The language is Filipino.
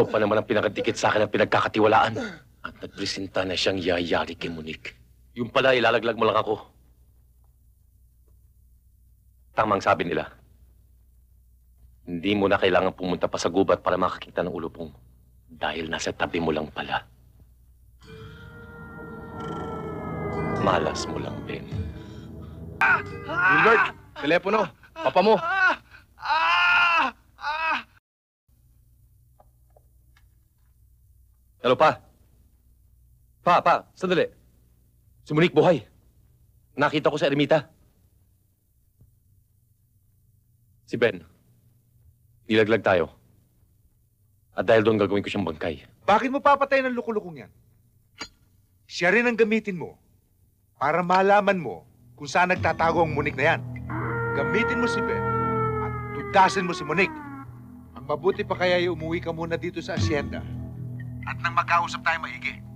Ikaw pa naman ang pinakadikit sa akin ang pinagkakatiwalaan. At nagpresenta na siyang yayari kay Monique. Yung pala, ilalaglag mo lang ako. Tamang sabi nila. Hindi mo na kailangan pumunta pa sa gubat para makakita ng ulupong. Dahil nasa tabi mo lang pala. Malas mo lang, Ben. Gilbert, telepono. Papa mo. Hello, pa. Pa, pa, sandali. Si Monique buhay. Nakita ko sa ermita. Si Ben. Nilaglag tayo. At dahil doon gagawin ko siyang bangkay. Bakit mo papatayin ang lukulukong yan? Siya rin ang gamitin mo para malaman mo kung saan nagtatago ang Monique na yan. Gamitin mo si Ben at tudasin mo si Monique. Ang mabuti pa kaya ay umuwi ka muna dito sa asyenda at nang magkausap tayo maigi.